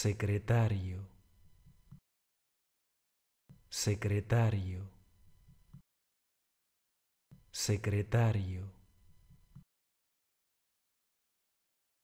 secretario, secretario, secretario.